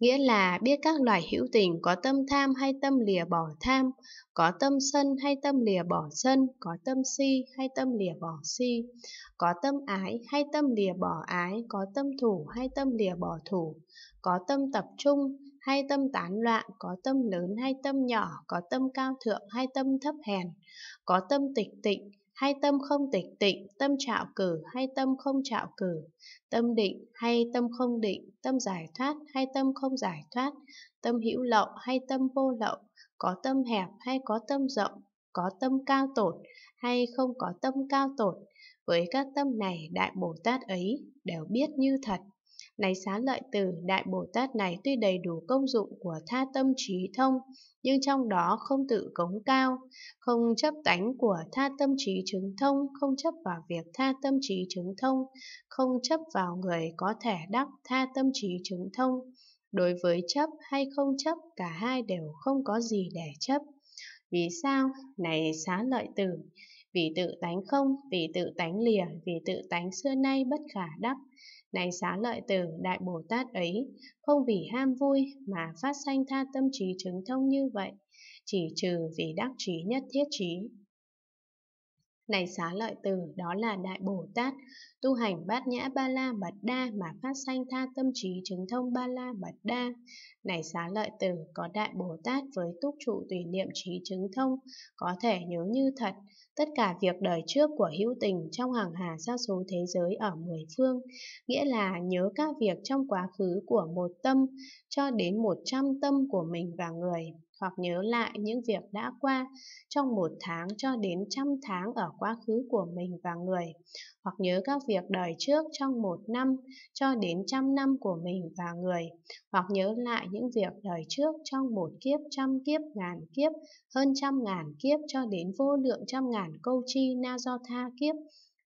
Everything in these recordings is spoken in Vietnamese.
nghĩa là biết các loài hữu tình có tâm tham hay tâm lìa bỏ tham, có tâm sân hay tâm lìa bỏ sân, có tâm si hay tâm lìa bỏ si, có tâm ái hay tâm lìa bỏ ái, có tâm thủ hay tâm lìa bỏ thủ, có tâm tập trung hay tâm tán loạn, có tâm lớn hay tâm nhỏ, có tâm cao thượng hay tâm thấp hèn, có tâm tịch tịnh hay tâm không tịch tịnh, tâm trạo cử hay tâm không trạo cử, tâm định hay tâm không định, tâm giải thoát hay tâm không giải thoát, tâm hữu lậu hay tâm vô lậu, có tâm hẹp hay có tâm rộng, có tâm cao tột hay không có tâm cao tột. Với các tâm này, Đại Bồ Tát ấy đều biết như thật. Này xá lợi tử, Đại Bồ Tát này tuy đầy đủ công dụng của tha tâm trí thông, nhưng trong đó không tự cống cao, không chấp tánh của tha tâm trí chứng thông, không chấp vào việc tha tâm trí chứng thông, không chấp vào người có thể đắc tha tâm trí chứng thông. Đối với chấp hay không chấp, cả hai đều không có gì để chấp. Vì sao? Này xá lợi tử, vì tự tánh không, vì tự tánh lìa, vì tự tánh xưa nay bất khả đắc, này xá lợi tử Đại Bồ Tát ấy, không vì ham vui mà phát sanh tha tâm trí chứng thông như vậy, chỉ trừ vì đắc trí nhất thiết trí, này xá lợi tử, đó là Đại Bồ Tát, tu hành bát nhã ba la mật đa mà phát sanh tha tâm trí chứng thông ba la mật đa. Này xá lợi tử, có Đại Bồ Tát với túc trụ tùy niệm trí chứng thông, có thể nhớ như thật, tất cả việc đời trước của hữu tình trong hàng hà sa số thế giới ở mười phương, nghĩa là nhớ các việc trong quá khứ của một tâm cho đến một trăm tâm của mình và người hoặc nhớ lại những việc đã qua trong một tháng cho đến trăm tháng ở quá khứ của mình và người, hoặc nhớ các việc đời trước trong một năm cho đến trăm năm của mình và người, hoặc nhớ lại những việc đời trước trong một kiếp trăm kiếp ngàn kiếp, hơn trăm ngàn kiếp cho đến vô lượng trăm ngàn câu chi na do tha kiếp,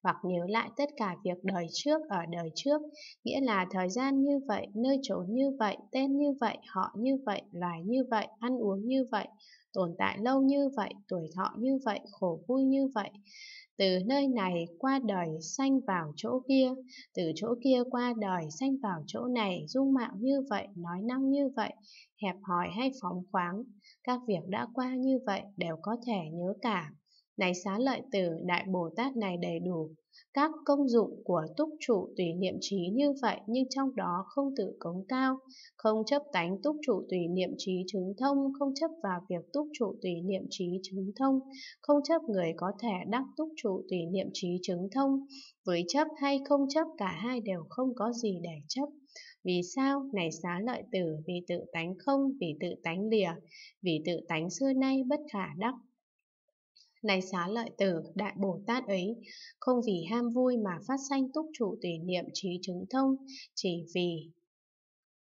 hoặc nhớ lại tất cả việc đời trước ở đời trước, nghĩa là thời gian như vậy, nơi chỗ như vậy, tên như vậy, họ như vậy, loài như vậy, ăn uống như vậy, tồn tại lâu như vậy, tuổi thọ như vậy, khổ vui như vậy. Từ nơi này qua đời sanh vào chỗ kia, từ chỗ kia qua đời sanh vào chỗ này, dung mạo như vậy, nói năng như vậy, hẹp hòi hay phóng khoáng, các việc đã qua như vậy đều có thể nhớ cả. Này xá lợi tử, đại Bồ Tát này đầy đủ. Các công dụng của túc trụ tùy niệm trí như vậy nhưng trong đó không tự cống cao, không chấp tánh túc trụ tùy niệm trí chứng thông, không chấp vào việc túc trụ tùy niệm trí chứng thông, không chấp người có thể đắc túc trụ tùy niệm trí chứng thông. Với chấp hay không chấp cả hai đều không có gì để chấp. Vì sao? Này xá lợi tử, vì tự tánh không, vì tự tánh lìa, vì tự tánh xưa nay bất khả đắc, này xá lợi tử, đại Bồ Tát ấy, không vì ham vui mà phát sanh túc trụ tùy niệm trí chứng thông, chỉ vì